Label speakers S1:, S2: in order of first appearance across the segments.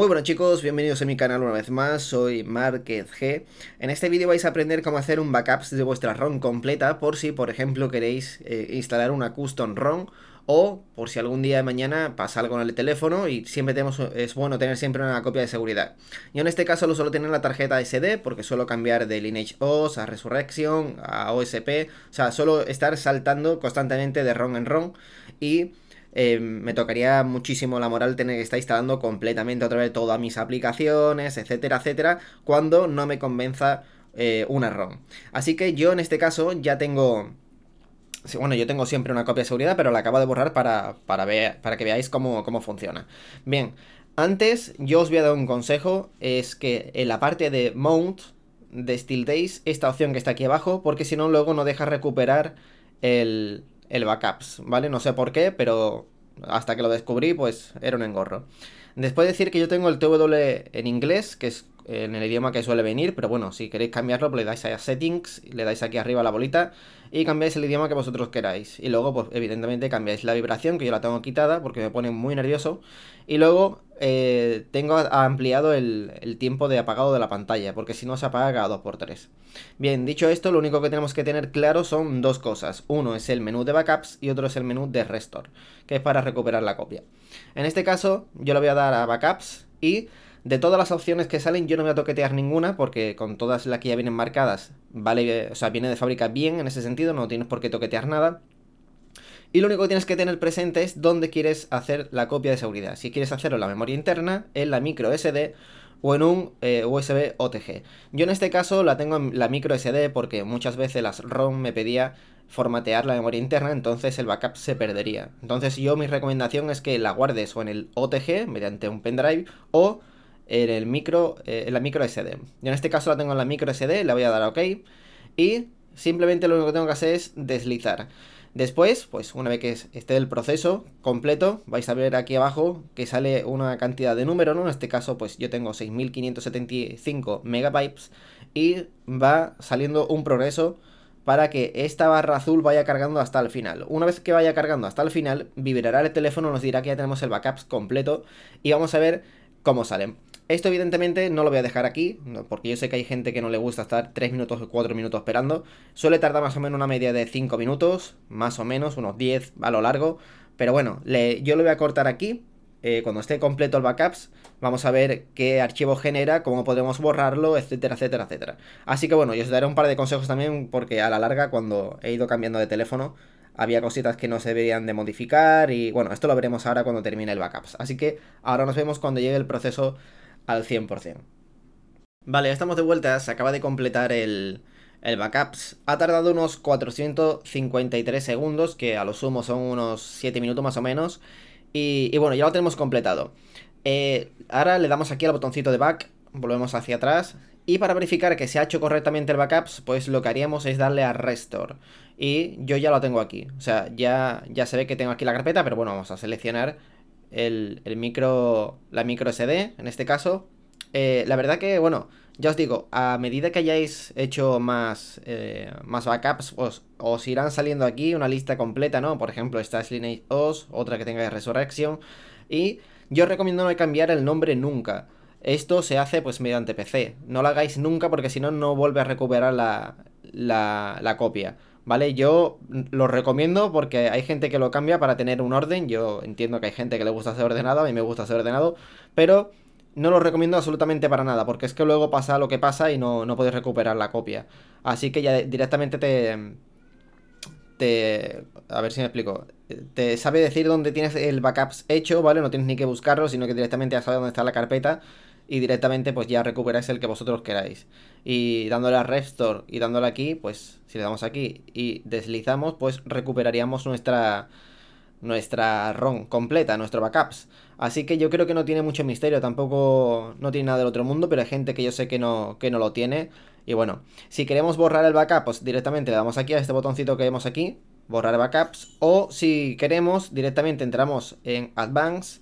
S1: Muy bueno chicos, bienvenidos a mi canal una vez más, soy Márquez G. En este vídeo vais a aprender cómo hacer un backup de vuestra ROM completa por si por ejemplo queréis eh, instalar una custom ROM o por si algún día de mañana pasa algo en el teléfono y siempre tenemos, es bueno tener siempre una copia de seguridad. Yo en este caso lo suelo tener en la tarjeta SD porque suelo cambiar de Lineage OS a Resurrection, a OSP, o sea, suelo estar saltando constantemente de ROM en ROM y eh, me tocaría muchísimo la moral tener que estar instalando completamente otra vez todas mis aplicaciones, etcétera, etcétera, cuando no me convenza eh, una ROM. Así que yo en este caso ya tengo... Bueno, yo tengo siempre una copia de seguridad, pero la acabo de borrar para, para, ver, para que veáis cómo, cómo funciona. Bien, antes yo os voy a dar un consejo, es que en la parte de Mount de Steel Days, esta opción que está aquí abajo, porque si no luego no deja recuperar el, el backups, ¿vale? No sé por qué, pero hasta que lo descubrí, pues era un engorro. Después decir que yo tengo el TW en inglés, que es en el idioma que suele venir, pero bueno, si queréis cambiarlo, pues le dais a Settings, le dais aquí arriba la bolita y cambiáis el idioma que vosotros queráis. Y luego, pues evidentemente cambiáis la vibración, que yo la tengo quitada porque me pone muy nervioso. Y luego eh, tengo ampliado el, tiempo de apagado de la pantalla, porque si no se apaga a 2x3. Bien, dicho esto, lo único que tenemos que tener claro son dos cosas. Uno es el menú de backups y otro es el menú de restore, que es para recuperar la copia. En este caso, yo le voy a dar a backups y de todas las opciones que salen, yo no voy a toquetear ninguna, porque con todas las que ya vienen marcadas, vale, o sea, viene de fábrica bien en ese sentido, no tienes por qué toquetear nada. Y lo único que tienes que tener presente es dónde quieres hacer la copia de seguridad. Si quieres hacerlo en la memoria interna, en la micro SD o en un eh, USB OTG. Yo en este caso la tengo en la micro SD porque muchas veces las ROM me pedía formatear la memoria interna, entonces el backup se perdería. Entonces yo mi recomendación es que la guardes o en el OTG mediante un pendrive o en, el micro, eh, la micro SD. Yo en este caso la tengo en la micro SD, le voy a dar a OK y simplemente lo único que tengo que hacer es deslizar. Después, pues una vez que esté el proceso completo, vais a ver aquí abajo que sale una cantidad de número, ¿no? En este caso, pues yo tengo 6575 megabytes y va saliendo un progreso para que esta barra azul vaya cargando hasta el final. Una vez que vaya cargando hasta el final, vibrará el teléfono, nos dirá que ya tenemos el backup completo y vamos a ver cómo salen. Esto evidentemente no lo voy a dejar aquí, porque yo sé que hay gente que no le gusta estar 3 minutos o 4 minutos esperando. Suele tardar más o menos una media de 5 minutos, más o menos, unos 10 a lo largo. Pero bueno, yo lo voy a cortar aquí. Eh, cuando esté completo el backups, vamos a ver qué archivo genera, cómo podemos borrarlo, etcétera, etcétera, etcétera. Así que bueno, yo os daré un par de consejos también, porque a la larga, cuando he ido cambiando de teléfono, había cositas que no se deberían de modificar y bueno, esto lo veremos ahora cuando termine el backups. Así que ahora nos vemos cuando llegue el proceso al 100%. Vale, estamos de vuelta, se acaba de completar el, el backups. Ha tardado unos 453 segundos, que a lo sumo son unos 7 minutos más o menos. Y, bueno, ya lo tenemos completado. Eh, ahora le damos aquí al botoncito de back, volvemos hacia atrás. Y para verificar que se ha hecho correctamente el backups, pues lo que haríamos es darle a restore. Y yo ya lo tengo aquí. O sea, ya, ya se ve que tengo aquí la carpeta, pero bueno, vamos a seleccionar el, micro, la micro SD, en este caso. Eh, la verdad que, bueno, ya os digo, a medida que hayáis hecho más, eh, más backups, os, os, irán saliendo aquí una lista completa, ¿no? Por ejemplo, esta es Lineage OS, otra que tenga Resurrection. Y yo os recomiendo no cambiar el nombre nunca. Esto se hace pues mediante PC. No lo hagáis nunca porque si no, no vuelve a recuperar la, la, la copia. ¿vale? Yo lo recomiendo porque hay gente que lo cambia para tener un orden. Yo entiendo que hay gente que le gusta ser ordenado, a mí me gusta ser ordenado, pero no lo recomiendo absolutamente para nada, porque es que luego pasa lo que pasa y no, no puedes recuperar la copia. Así que ya directamente te... Te, a ver si me explico. Te sabe decir dónde tienes el backups hecho, ¿vale? No tienes ni que buscarlo, sino que directamente ya sabes dónde está la carpeta y directamente pues ya recuperáis el que vosotros queráis. Y dándole a Restore y dándole aquí, pues si le damos aquí y deslizamos, pues recuperaríamos nuestra nuestra ROM completa, nuestro backups. Así que yo creo que no tiene mucho misterio, tampoco no tiene nada del otro mundo, pero hay gente que yo sé que no, que no lo tiene. Y bueno, si queremos borrar el backup, pues directamente le damos aquí a este botoncito que vemos aquí, borrar backups. O si queremos, directamente entramos en Advanced,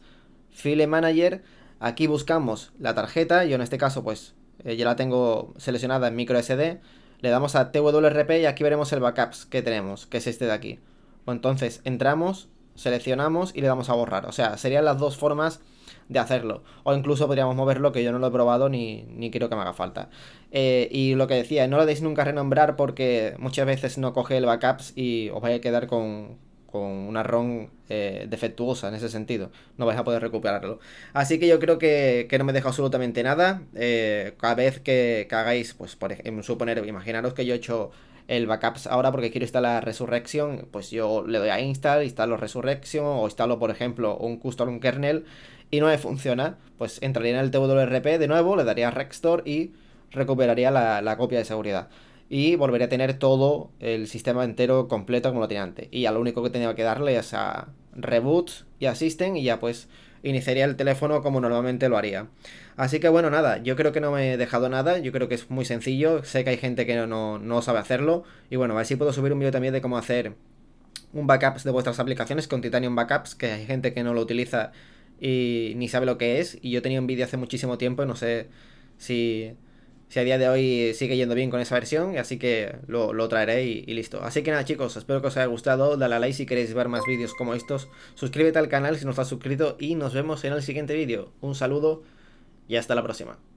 S1: File Manager Aquí buscamos la tarjeta, yo en este caso pues eh, ya la tengo seleccionada en micro SD. Le damos a TWRP y aquí veremos el backups que tenemos, que es este de aquí. O pues entonces entramos, seleccionamos y le damos a borrar. O sea, serían las dos formas de hacerlo. O incluso podríamos moverlo, que yo no lo he probado ni, ni creo que me haga falta. Eh, y lo que decía, no lo deis nunca renombrar porque muchas veces no coge el backups y os vais a quedar con, con una ROM eh, defectuosa en ese sentido. No vais a poder recuperarlo. Así que yo creo que, no me deja absolutamente nada. Eh, cada vez que, hagáis, pues por ejemplo, imaginaros que yo he hecho el backups ahora porque quiero instalar Resurrection, pues yo le doy a install, instalo Resurrection o instalo, por ejemplo, un custom kernel y no me funciona, pues entraría en el TWRP de nuevo, le daría a y recuperaría la copia de seguridad y volveré a tener todo el sistema entero completo como lo tenía antes. Y ya lo único que tenía que darle es a reboot y a y ya pues iniciaría el teléfono como normalmente lo haría. Así que bueno, nada, yo creo que no me he dejado nada, yo creo que es muy sencillo, sé que hay gente que no, no sabe hacerlo y bueno, a ver si puedo subir un vídeo también de cómo hacer un backup de vuestras aplicaciones con Titanium Backups, que hay gente que no lo utiliza y ni sabe lo que es y yo tenía un vídeo hace muchísimo tiempo y no sé si si a día de hoy sigue yendo bien con esa versión, así que lo, lo traeré y, listo. Así que nada chicos, espero que os haya gustado, dale a like si queréis ver más vídeos como estos, suscríbete al canal si no estás suscrito y nos vemos en el siguiente vídeo. Un saludo y hasta la próxima.